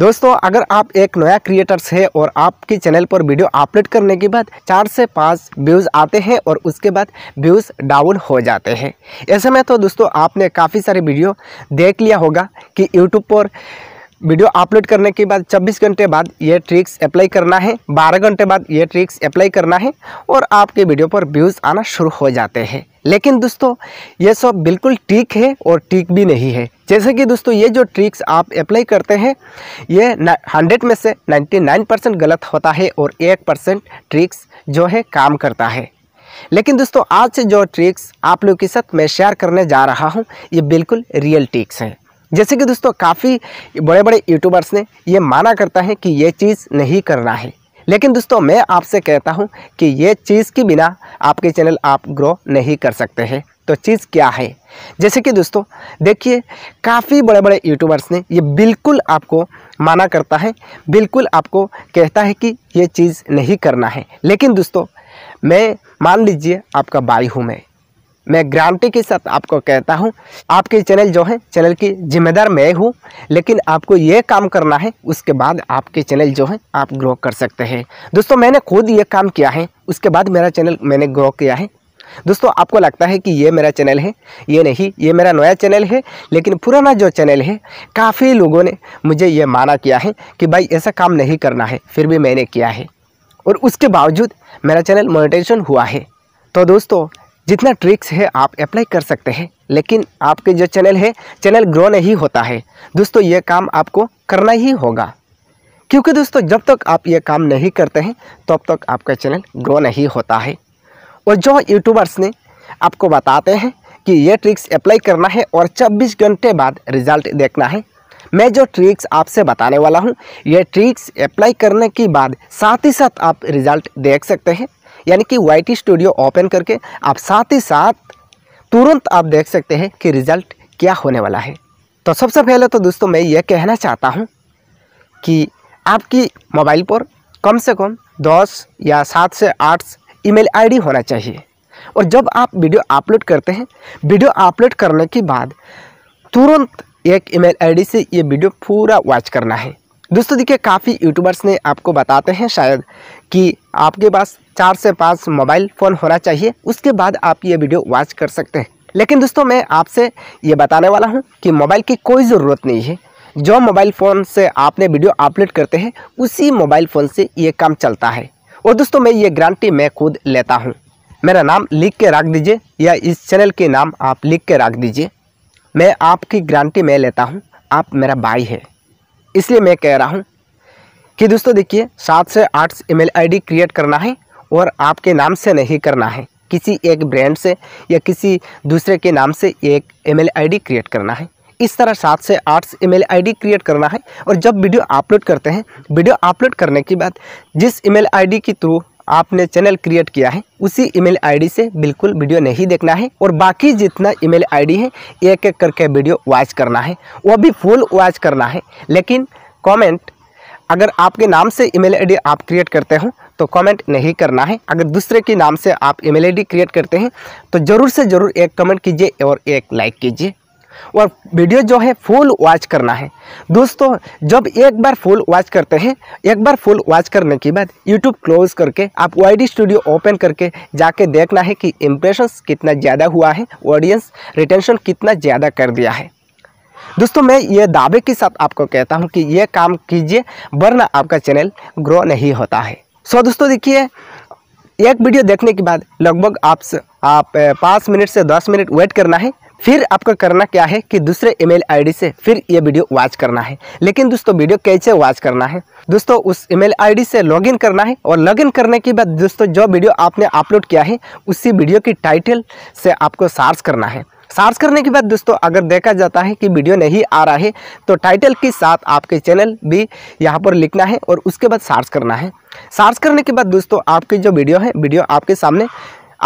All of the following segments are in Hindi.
दोस्तों अगर आप एक नया क्रिएटर्स है और आपके चैनल पर वीडियो अपलोड करने के बाद चार से पाँच व्यूज़ आते हैं और उसके बाद व्यूज़ डाउन हो जाते हैं ऐसे में तो दोस्तों आपने काफ़ी सारे वीडियो देख लिया होगा कि यूट्यूब पर वीडियो अपलोड करने के बाद 24 घंटे बाद ये ट्रिक्स अप्लाई करना है 12 घंटे बाद ये ट्रिक्स अप्लाई करना है और आपके वीडियो पर व्यूज़ आना शुरू हो जाते हैं लेकिन दोस्तों ये सब बिल्कुल ठीक है और ठीक भी नहीं है जैसे कि दोस्तों ये जो ट्रिक्स आप अप्लाई करते हैं ये हंड्रेड में से नाइन्टी नाइन परसेंट गलत होता है और एक परसेंट ट्रिक्स जो है काम करता है लेकिन दोस्तों आज से जो ट्रिक्स आप लोग के साथ मैं शेयर करने जा रहा हूँ ये बिल्कुल रियल ट्रिक्स हैं जैसे कि दोस्तों काफ़ी बड़े बड़े यूट्यूबर्स ने ये माना करता है कि ये चीज़ नहीं करना है लेकिन दोस्तों मैं आपसे कहता हूँ कि ये चीज़ के बिना आपके चैनल आप ग्रो नहीं कर सकते हैं तो चीज़ क्या है जैसे कि दोस्तों देखिए काफ़ी बड़े बड़े यूट्यूबर्स ने ये बिल्कुल आपको माना करता है बिल्कुल आपको कहता है कि ये चीज़ नहीं करना है लेकिन दोस्तों मैं मान लीजिए आपका बाई हूँ मैं मैं ग्रांटी के साथ आपको कहता हूँ आपके चैनल जो है चैनल की जिम्मेदार मैं हूँ लेकिन आपको ये काम करना है उसके बाद आपके चैनल जो है आप ग्रो कर सकते हैं दोस्तों मैंने खुद ये काम किया है उसके बाद मेरा चैनल मैंने ग्रो किया है दोस्तों आपको लगता है कि ये मेरा चैनल है ये नहीं ये मेरा नया चैनल है लेकिन पुराना जो चैनल है काफ़ी लोगों ने मुझे ये माना किया है कि भाई ऐसा काम नहीं करना है फिर भी मैंने किया है और उसके बावजूद मेरा चैनल मोनिटेशन हुआ है तो दोस्तों जितना ट्रिक्स है आप अप्लाई कर सकते हैं लेकिन आपके जो चैनल है चैनल ग्रो नहीं होता है दोस्तों ये काम आपको करना ही होगा क्योंकि दोस्तों जब तक आप ये काम नहीं करते हैं तब तो तक आपका चैनल ग्रो नहीं होता है और जो यूट्यूबर्स ने आपको बताते हैं कि ये ट्रिक्स अप्लाई करना है और 24 घंटे बाद रिज़ल्ट देखना है मैं जो ट्रिक्स आपसे बताने वाला हूँ ये ट्रिक्स अप्लाई करने के बाद साथ ही साथ आप रिज़ल्ट देख सकते हैं यानी कि वाई स्टूडियो ओपन करके आप साथ ही साथ तुरंत आप देख सकते हैं कि रिज़ल्ट क्या होने वाला है तो सबसे पहले तो दोस्तों मैं ये कहना चाहता हूँ कि आपकी मोबाइल पर कम से कम दस या सात से आठ ईमेल आईडी होना चाहिए और जब आप वीडियो अपलोड करते हैं वीडियो अपलोड करने के बाद तुरंत एक ईमेल आईडी से ये वीडियो पूरा वॉच करना है दोस्तों देखिए काफ़ी यूट्यूबर्स ने आपको बताते हैं शायद कि आपके पास चार से पाँच मोबाइल फ़ोन होना चाहिए उसके बाद आप ये वीडियो वॉच कर सकते हैं लेकिन दोस्तों मैं आपसे ये बताने वाला हूँ कि मोबाइल की कोई ज़रूरत नहीं है जो मोबाइल फ़ोन से आपने वीडियो अपलोड करते हैं उसी मोबाइल फ़ोन से ये काम चलता है और दोस्तों मैं ये गारंटी मैं खुद लेता हूँ मेरा नाम लिख के रख दीजिए या इस चैनल के नाम आप लिख के रख दीजिए मैं आपकी गारंटी मैं लेता हूँ आप मेरा भाई है इसलिए मैं कह रहा हूँ कि दोस्तों देखिए सात से आठ ईमेल आईडी क्रिएट करना है और आपके नाम से नहीं करना है किसी एक ब्रांड से या किसी दूसरे के नाम से एक ईमेल आईडी क्रिएट करना है इस तरह सात से आठ ईमेल आईडी क्रिएट करना है और जब वीडियो अपलोड करते हैं वीडियो अपलोड करने के बाद जिस ई मेल के थ्रू आपने चैनल क्रिएट किया है उसी ईमेल आईडी से बिल्कुल वीडियो नहीं देखना है और बाकी जितना ईमेल आईडी है एक एक करके वीडियो वॉच करना है वो भी फुल वॉच करना है लेकिन कमेंट अगर आपके नाम से ईमेल आईडी आप क्रिएट करते हो तो कमेंट नहीं करना है अगर दूसरे के नाम से आप ईमेल आईडी क्रिएट करते हैं तो ज़रूर से ज़रूर एक कमेंट कीजिए और एक लाइक कीजिए और वीडियो जो है फुल वॉच करना है दोस्तों जब एक बार फुल वॉच करते हैं एक बार फुल वॉच करने के बाद यूट्यूब क्लोज करके आप वाई स्टूडियो ओपन करके जाके देखना है कि इम्प्रेशंस कितना ज़्यादा हुआ है ऑडियंस रिटेंशन कितना ज़्यादा कर दिया है दोस्तों मैं ये दावे के साथ आपको कहता हूँ कि ये काम कीजिए वरना आपका चैनल ग्रो नहीं होता है सो दोस्तों देखिए एक वीडियो देखने के बाद लगभग आप पाँच मिनट से दस मिनट वेट करना है फिर आपको करना क्या है कि दूसरे ईमेल आईडी से फिर ये वीडियो वॉच करना है लेकिन दोस्तों वीडियो कैसे वॉच करना है दोस्तों उस ईमेल आईडी से लॉगिन करना है और लॉगिन करने के बाद दोस्तों जो वीडियो आपने अपलोड किया है उसी वीडियो की टाइटल से आपको सार्च करना है सार्च करने के बाद दोस्तों अगर देखा जाता है कि वीडियो नहीं आ रहा है तो टाइटल के साथ आपके चैनल भी यहाँ पर लिखना है और उसके बाद सार्च करना है सार्च करने के बाद दोस्तों आपकी जो वीडियो है वीडियो आपके सामने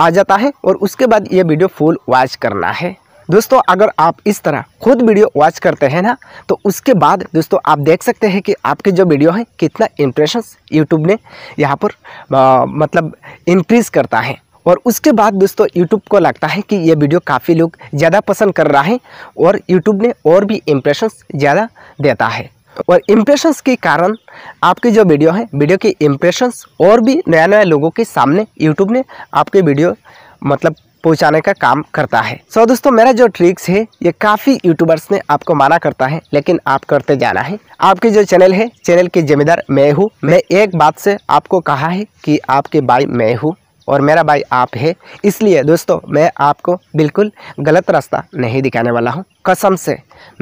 आ जाता है और उसके बाद ये वीडियो फुल वॉच करना है दोस्तों अगर आप इस तरह खुद वीडियो वॉच करते हैं ना तो उसके बाद दोस्तों आप देख सकते हैं कि आपके जो वीडियो हैं कितना इम्प्रेशंस यूट्यूब ने यहाँ पर आ, मतलब इंक्रीज़ करता है और उसके बाद दोस्तों यूट्यूब को लगता है कि ये वीडियो काफ़ी लोग ज़्यादा पसंद कर रहा है और यूट्यूब ने और भी इम्प्रेशंस ज़्यादा देता है और इम्प्रेशंस के कारण आपकी जो वीडियो हैं वीडियो के इम्प्रेशंस और भी नया नया लोगों के सामने यूट्यूब ने आपके वीडियो मतलब पहुंचाने का काम करता है सो so, दोस्तों मेरा जो ट्रिक्स है ये काफ़ी यूट्यूबर्स ने आपको माना करता है लेकिन आप करते जाना है आपके जो चैनल है चैनल के जिम्मेदार मैं हूँ मैं एक बात से आपको कहा है कि आपके भाई मैं हूँ और मेरा भाई आप है इसलिए दोस्तों मैं आपको बिल्कुल गलत रास्ता नहीं दिखाने वाला हूँ कसम से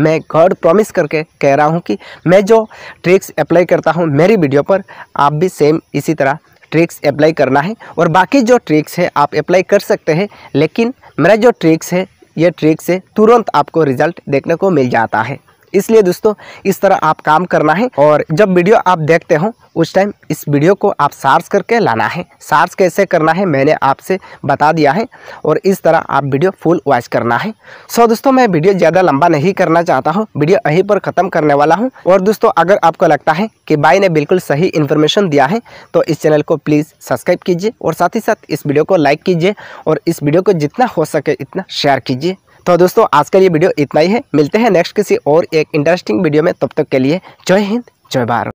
मैं गॉड प्रॉमिस करके कह रहा हूँ कि मैं जो ट्रिक्स अप्लाई करता हूँ मेरी वीडियो पर आप भी सेम इसी तरह ट्रिक्स अप्लाई करना है और बाकी जो ट्रिक्स है आप अप्लाई कर सकते हैं लेकिन मेरा जो ट्रिक्स है ये ट्रिक से तुरंत आपको रिज़ल्ट देखने को मिल जाता है इसलिए दोस्तों इस तरह आप काम करना है और जब वीडियो आप देखते हो उस टाइम इस वीडियो को आप सार्च करके लाना है सार्च कैसे करना है मैंने आपसे बता दिया है और इस तरह आप वीडियो फुल वॉच करना है सो दोस्तों मैं वीडियो ज़्यादा लंबा नहीं करना चाहता हूँ वीडियो यहीं पर ख़त्म करने वाला हूँ और दोस्तों अगर आपको लगता है कि भाई ने बिल्कुल सही इन्फॉर्मेशन दिया है तो इस चैनल को प्लीज़ सब्सक्राइब कीजिए और साथ ही साथ इस वीडियो को लाइक कीजिए और इस वीडियो को जितना हो सके इतना शेयर कीजिए तो दोस्तों आज का ये वीडियो इतना ही है मिलते हैं नेक्स्ट किसी और एक इंटरेस्टिंग वीडियो में तब तक के लिए जय हिंद जय भारत